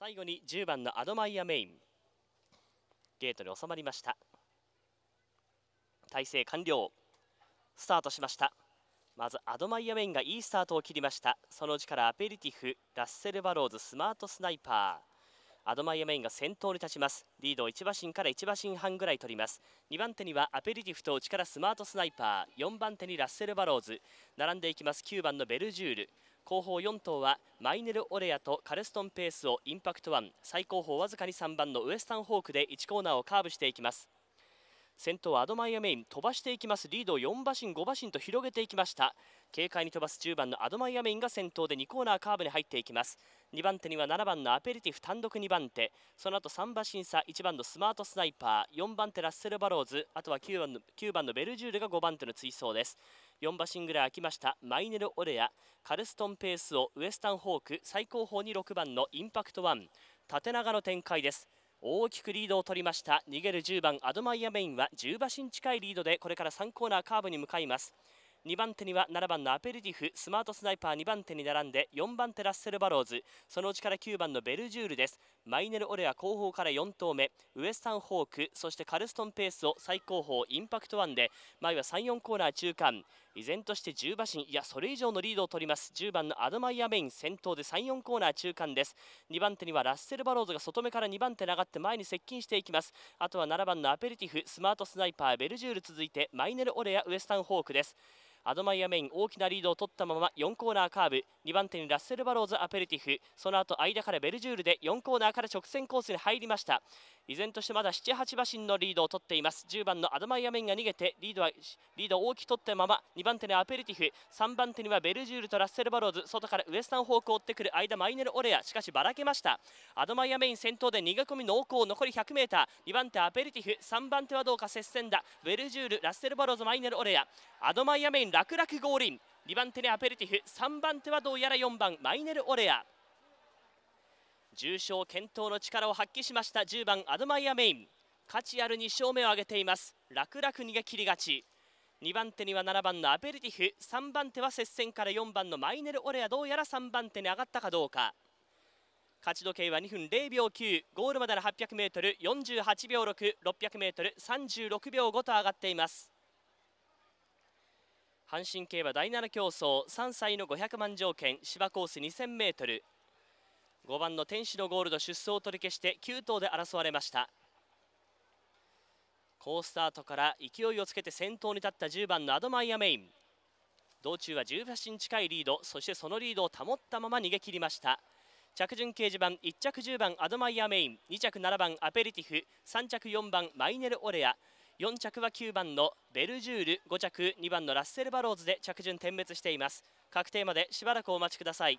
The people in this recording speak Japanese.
最後に10番のアドマイアメインゲートに収まりました体制完了スタートしましたまずアドマイアメインがいいスタートを切りましたそのうちからアペリティフラッセル・バローズスマートスナイパーアドマイヤメインが先頭に立ちますリードを1馬身から1馬身半ぐらい取ります2番手にはアペリティフと内からスマートスナイパー4番手にラッセル・バローズ並んでいきます9番のベルジュール後方4頭はマイネル・オレアとカルストンペースをインパクト1最後方わずかに3番のウエスタンホークで1コーナーをカーブしていきます先頭アドマイアメイン飛ばしていきますリードを4馬身5馬身と広げていきました軽快に飛ばす10番のアドマイアメインが先頭で2コーナーカーブに入っていきます2番手には7番のアペリティフ単独2番手その後3馬身差1番のスマートスナイパー4番手ラッセル・バローズあとは9番の ,9 番のベルジュールが5番手の追走です4馬身ぐらい空きましたマイネル・オレアカルストン・ペースをウエスタン・ホーク最高峰に6番のインパクト1縦長の展開です大きくリードを取りました逃げる10番アドマイアメインは10馬身近いリードでこれから3コーナーカーブに向かいます2番手には7番のアペルティフスマートスナイパー2番手に並んで4番手ラッセル・バローズそのうちから9番のベルジュールですマイネル・オレア後方から4頭目ウエスタン・ホークそしてカルストンペースを最高峰インパクト1で前は34コーナー中間依然として10馬身いやそれ以上のリードを取ります10番のアドマイアメイン先頭で34コーナー中間です2番手にはラッセル・バローズが外目から2番手に上がって前に接近していきますあとは7番のアペリティフスマートスナイパーベルジュール続いてマイネル・オレアウエスタン・ホークですアドマイアメイン大きなリードを取ったまま4コーナーカーブ2番手にラッセル・バローズアペルティフその後間からベルジュールで4コーナーから直線コースに入りました依然としてまだ78馬身のリードを取っています10番のアドマイアメインが逃げてリードはリードを大きく取ったまま2番手にアペルティフ3番手にはベルジュールとラッセル・バローズ外からウエスタン方向を追ってくる間マイネル・オレアしかしばらけましたアドマイアメイン先頭で逃げ込み濃厚残り 100m2 番手アペルティフ3番手はどうか接戦だベルジュールラッセル・バローズマイネル・オレアアドマイアメイン楽々ゴールイン2番手にアペルティフ3番手はどうやら4番マイネル・オレア重賞健闘の力を発揮しました10番アドマイア・メイン価値ある2勝目を挙げています楽々逃げ切り勝ち2番手には7番のアペルティフ3番手は接戦から4番のマイネル・オレアどうやら3番手に上がったかどうか勝ち時計は2分0秒9ゴールまでの 800m48 秒 6600m36 秒5と上がっています阪神競馬第7競争3歳の500万条件芝コース 2000m 5番の天使のゴールド出走を取り消して9頭で争われました好スタートから勢いをつけて先頭に立った10番のアドマイアメイン道中は10馬身近いリードそしてそのリードを保ったまま逃げ切りました着順掲示板1着10番アドマイアメイン2着7番アペリティフ3着4番マイネル・オレア4着は9番のベルジュール5着2番のラッセル・バローズで着順点滅しています確定までしばらくお待ちください